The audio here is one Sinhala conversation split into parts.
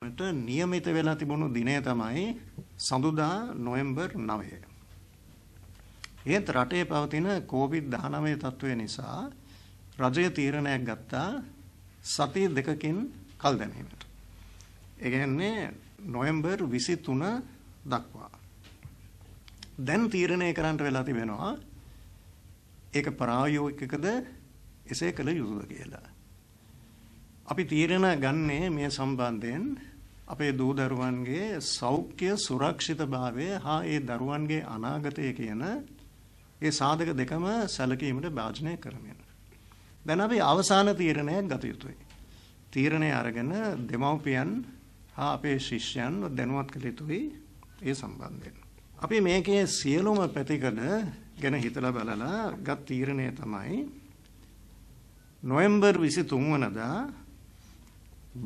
මට નિયમિત වෙලා තිබුණු දිනය තමයි සඳුදා නොවැම්බර් 9. ඒත් රටේ පවතින COVID-19 තත්ත්වය නිසා රජය තීරණයක් ගත්තා සති දෙකකින් කල් දැමීමට. ඒ කියන්නේ නොවැම්බර් 23 දක්වා. දැන් තීරණය කරන්න වෙලා තිබෙනවා ඒක ප්‍රායෝගිකද එසේ කළ යුතුද කියලා. අපි තීරණ ගන්නේ මේ සම්බන්ධයෙන් අපේ දූ දරුවන්ගේ සෞඛ්‍ය සුරක්ෂිතභාවය හා ඒ දරුවන්ගේ අනාගතය කියන ඒ සාධක දෙකම සැලකීමට භාජනය කරමින්. දැන් අපි අවසාන තීරණයක් ගත යුතුයි. තීරණය අරගෙන දෙමව්පියන් හා අපේ ශිෂ්‍යයන් දැනුවත් කළ යුතුයි ඒ සම්බන්ධයෙන්. අපි මේකේ සියලුම පැතිකඩ ගැන හිතලා බලලා ගත් තීරණය තමයි නොවැම්බර් 23 වනදා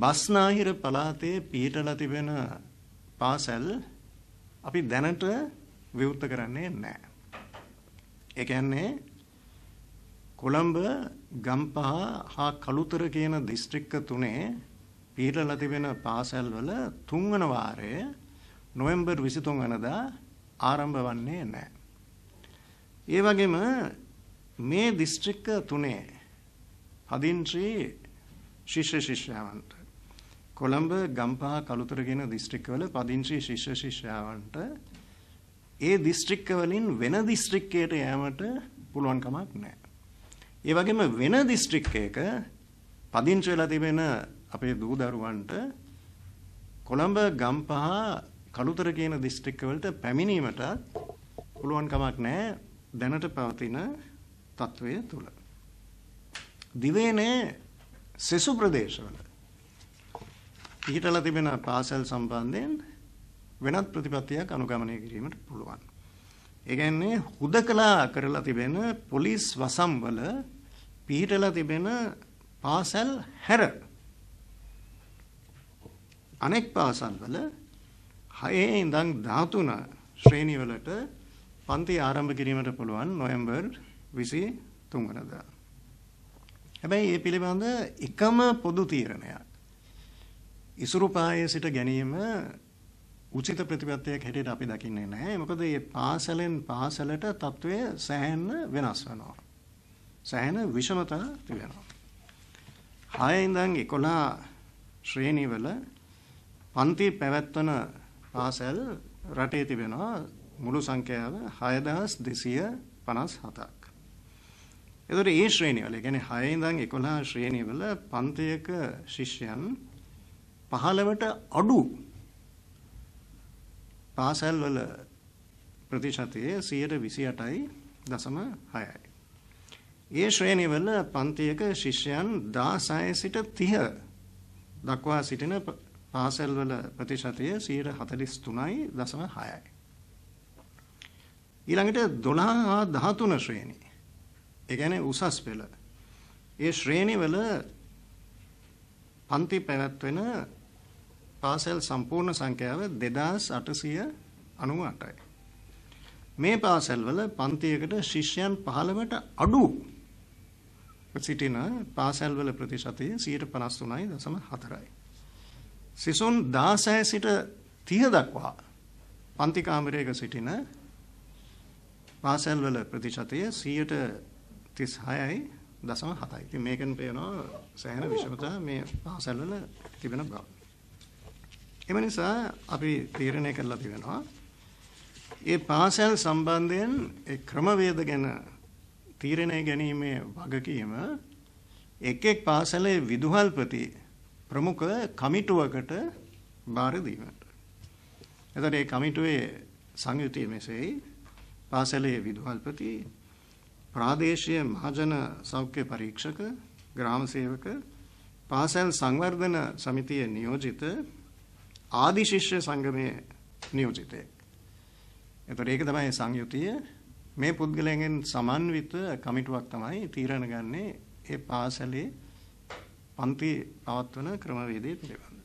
බස්නාහිර පළාතේ පිහිටලා තිබෙන පාසල් අපි දැනට විවෘත කරන්නේ නැහැ. ඒ කියන්නේ කොළඹ ගම්පහ හා කළුතර කියන දිස්ත්‍රික්ක තුනේ පිහිටලා තිබෙන පාසල් වල තුන්වන වාරයේ නොවැම්බර් 23 වෙනිදා ආරම්භ වන්නේ නැහැ. ඒ වගේම මේ දිස්ත්‍රික්ක තුනේ හදින්ශ්‍රී ශිෂ්‍ය ශිෂ්‍යාවන්ට කොළඹ ගම්පහ කළුතර කියන දිස්ත්‍රික්කවල පදිංචි ශිෂ්‍ය ශිෂ්‍යාවන්ට ඒ දිස්ත්‍රික්ක වලින් වෙන දිස්ත්‍රික්කයට යෑමට පුළුවන් කමක් නැහැ. ඒ වගේම වෙන දිස්ත්‍රික්කයක පදිංචි වෙලා තිබෙන අපේ දූ දරුවන්ට කොළඹ ගම්පහ කළුතර කියන දිස්ත්‍රික්ක වලට පැමිණීමට පුළුවන් කමක් නැහැ දැනට පවතින తත්වයේ තුල. දිවයිනේ සෙසු ප්‍රදේශවල පිහිටලා තිබෙන පාසල් සම්බන්ධයෙන් වෙනත් ප්‍රතිපත්තියක් අනුගමනය කිරීමට පුළුවන්. ඒ කියන්නේ හුදකලා කරලා තිබෙන පොලිස් වසම්වල පිහිටලා තිබෙන පාසල් හැර අනෙක් පාසල්වල 6 ඉඳන් 13 ශ්‍රේණිවලට පන්ති ආරම්භ කිරීමට පුළුවන් නොවැම්බර් 23 වෙනිදා. හැබැයි මේ පිළිබඳ එකම පොදු තීරණයක් ඉසුරු පායේ සිට ගැනීම උචිත ප්‍රතිපත්තියක් හැටියට අපි දකින්නේ නැහැ. මොකද මේ පාසලෙන් පාසලට తත්වය සෑහෙන වෙනස් වෙනවා. සෑහෙන විෂමතා තියෙනවා. 6 ඉඳන් 11 ශ්‍රේණිවල පන්ති පැවැත්වන පාසල් රටේ තිබෙනවා මුළු සංඛ්‍යාව 6257ක්. එතකොට මේ ශ්‍රේණිවල, يعني 6 ඉඳන් 11 ශ්‍රේණිවල පන්තියක ශිෂ්‍යයන් 15ට අඩු පාසල් වල ප්‍රතිශතය 128.6යි. ඒ ශ්‍රේණිවල පන්තියක ශිෂ්‍යයන් 16 සිට 30 දක්වා සිටින පාසල් වල ප්‍රතිශතය 143.6යි. ඊළඟට 12 හා 13 ශ්‍රේණි. ඒ කියන්නේ උසස් පෙළ. ඒ ශ්‍රේණිවල පන්ති පැවැත්වෙන පාසල් සම්පූර්ණ සංඛ්‍යාව 2898යි. මේ පාසල්වල පන්තියකට ශිෂ්‍යයන් 15ට අඩු සිටින පාසල්වල ප්‍රතිශතය 53.4යි. සිසුන් 16 සිට 30 දක්වා පන්ති කාමරයක සිටින පාසල්වල ප්‍රතිශතය 36.7යි. ඉතින් මේකෙන් පේනවා සෑහෙන විෂමතා මේ පාසල්වල තිබෙන බව. එම නිසා අපි තීරණය කරලා තිබෙනවා ඒ පාසල් සම්බන්ධයෙන් ඒ ක්‍රමවේද ගැන තීරණය ගැනීමේ වගකීම එක් එක් පාසලේ විදුහල්පති ප්‍රමුඛ කමිටුවකට බාර දීමට. එතකොට ඒ කමිටුවේ සංයුතිය මෙසේයි පාසලේ විදුහල්පති ප්‍රාදේශීය මහජන සෞඛ්‍ය පරීක්ෂක ග්‍රාම සේවක පාසල් සංවර්ධන සමිතියේ නියෝජිත ආදි ශිෂ්‍ය සංගමයේ නියෝජිතයෙක්. එතකොට ඒක තමයි සංයුතිය. මේ පුද්ගලයන්ගෙන් සමන්විත කමිටුවක් තමයි තීරණ ගන්නේ ඒ පාසලේ පන්ති පවත්වන ක්‍රමවේදය පිළිබඳ.